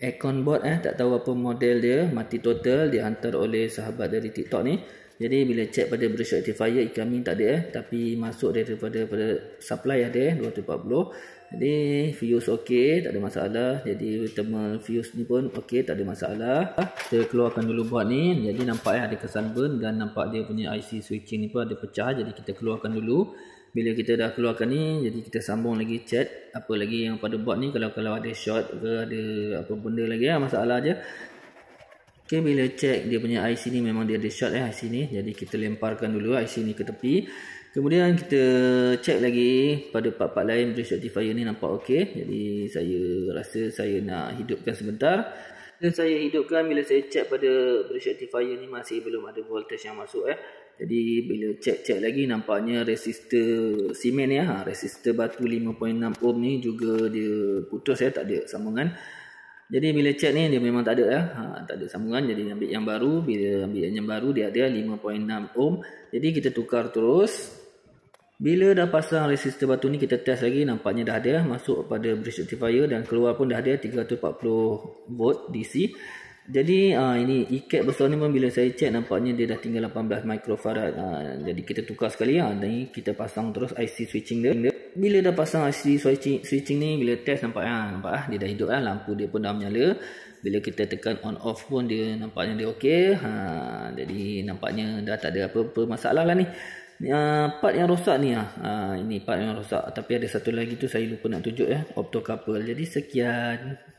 aircon board eh tak tahu apa model dia mati total dihantar oleh sahabat dari TikTok ni jadi bila cek pada brush rectifier incoming tak ada eh tapi masuk daripada pada supply ada eh 240. Jadi fuse okey, tak ada masalah. Jadi thermal fuse ni pun okey, tak ada masalah. Kita keluarkan dulu buat ni. Jadi nampak eh ada kesan burn dan nampak dia punya IC switching ni pun ada pecah. Jadi kita keluarkan dulu. Bila kita dah keluarkan ni, jadi kita sambung lagi chat apa lagi yang pada buat ni kalau kalau ada short ke ada apa benda lagi ya, masalah je. Okay, bila cek dia punya IC ni memang dia ada short eh IC ni. Jadi kita lemparkan dulu IC ni ke tepi. Kemudian kita cek lagi pada part-part lain bridge rectifier ni nampak okey. Jadi saya rasa saya nak hidupkan sebentar. Dan saya hidupkan bila saya cek pada bridge rectifier ni masih belum ada voltage yang masuk eh. Jadi bila cek-cek lagi nampaknya resistor simen ya, resistor batu 5.6 ohm ni juga dia putus ya, tak ada sambungan. Jadi bila chat ni dia memang tak ada ya. Ha, tak ada sambungan. Jadi ambil yang baru. Bila ambil yang baru dia ada 5.6 ohm. Jadi kita tukar terus. Bila dah pasang resistor batu ni kita test lagi. Nampaknya dah ada ya. masuk pada bridge rectifier. Dan keluar pun dah ada 340 volt DC. Jadi uh, ini ikat besar ni pun bila saya check nampaknya dia dah tinggal 18 microfarad. Uh, jadi kita tukar sekali. Ya. Ha. Dan kita pasang terus IC switching dia bila dah pasang IC switching, switching ni bila test nampak ah nampak ah dia dah hidup lah lampu dia pun dah menyala bila kita tekan on off pun dia nampaknya dia okey ha jadi nampaknya dah tak ada apa-apa masalah lah ni Uh, part yang rosak ni ah uh, ini part yang rosak tapi ada satu lagi tu saya lupa nak tunjuk ya eh, optocouple jadi sekian